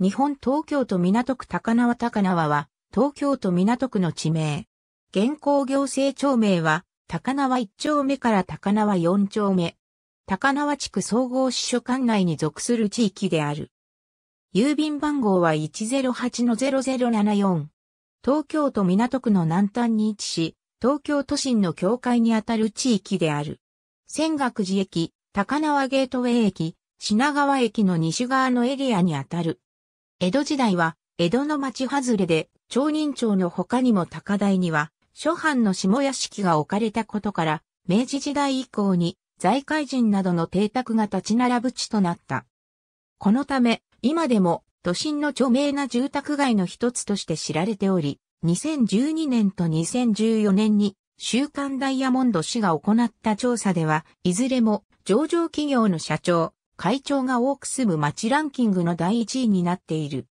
日本東京都港区高輪高輪は、東京都港区の地名。現行行政町名は、高輪1丁目から高輪4丁目。高輪地区総合支所管内に属する地域である。郵便番号は108-0074。東京都港区の南端に位置し、東京都心の境界にあたる地域である。仙岳寺駅、高輪ゲートウェイ駅、品川駅の西側のエリアにあたる。江戸時代は、江戸の町外れで、町人町の他にも高台には、諸藩の下屋敷が置かれたことから、明治時代以降に、財界人などの邸宅が立ち並ぶ地となった。このため、今でも、都心の著名な住宅街の一つとして知られており、2012年と2014年に、週刊ダイヤモンド氏が行った調査では、いずれも、上場企業の社長、会長が多く住む町ランキングの第1位になっている。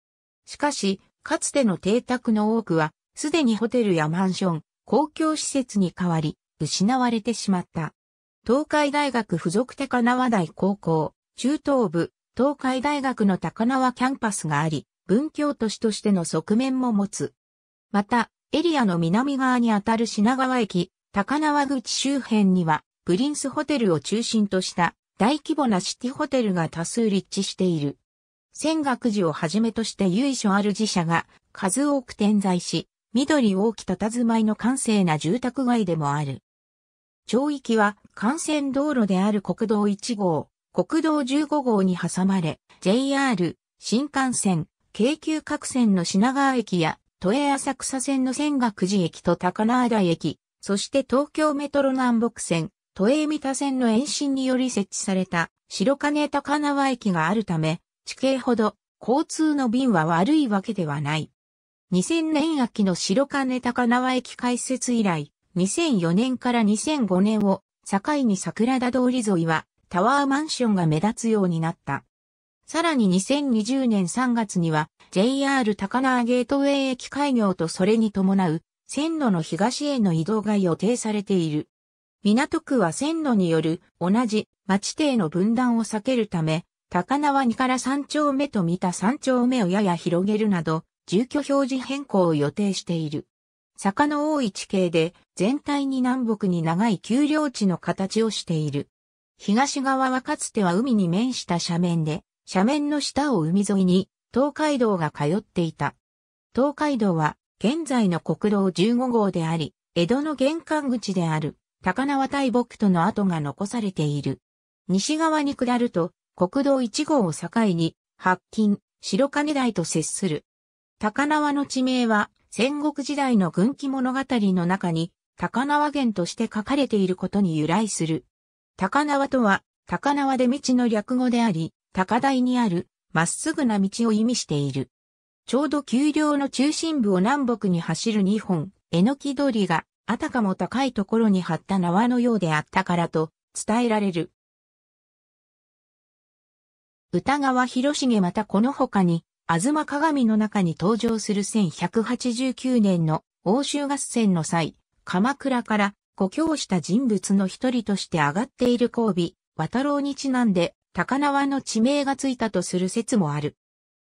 しかし、かつての邸宅の多くは、すでにホテルやマンション、公共施設に変わり、失われてしまった。東海大学附属高輪台高校、中東部、東海大学の高輪キャンパスがあり、文教都市としての側面も持つ。また、エリアの南側にあたる品川駅、高輪口周辺には、プリンスホテルを中心とした大規模なシティホテルが多数立地している。仙岳寺をはじめとして由緒ある寺社が数多く点在し、緑多き佇まいの閑静な住宅街でもある。町域は幹線道路である国道1号、国道15号に挟まれ、JR、新幹線、京急各線の品川駅や都営浅草線の仙岳寺駅と高輪台駅、そして東京メトロ南北線、都営三田線の延伸により設置された白金高輪駅があるため、地形ほど交通の便は悪いわけではない。2000年秋の白金高輪駅開設以来、2004年から2005年を境に桜田通り沿いはタワーマンションが目立つようになった。さらに2020年3月には JR 高輪ゲートウェイ駅開業とそれに伴う線路の東への移動が予定されている。港区は線路による同じ町邸の分断を避けるため、高輪2から3丁目と見た3丁目をやや広げるなど、住居表示変更を予定している。坂の多い地形で全体に南北に長い丘陵地の形をしている。東側はかつては海に面した斜面で、斜面の下を海沿いに東海道が通っていた。東海道は現在の国道15号であり、江戸の玄関口である。高輪大木との跡が残されている。西側に下ると、国道1号を境に、白金、白金台と接する。高輪の地名は、戦国時代の軍記物語の中に、高輪源として書かれていることに由来する。高輪とは、高輪で道の略語であり、高台にある、まっすぐな道を意味している。ちょうど丘陵の中心部を南北に走る2本、えのき通りがあたかも高いところに張った縄のようであったからと伝えられる。歌川広重またこの他に、あずま鏡の中に登場する1189年の欧州合戦の際、鎌倉から故郷した人物の一人として上がっている交尾、渡郎にちなんで高輪の地名がついたとする説もある。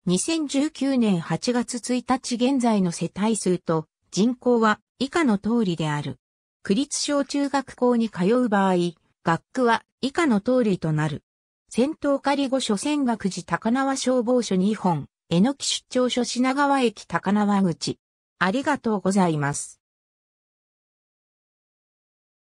2019年8月1日現在の世帯数と人口は以下の通りである。区立小中学校に通う場合、学区は以下の通りとなる。先頭仮御所仙学寺高輪消防署2本、えのき出張所品川駅高輪口。ありがとうございます。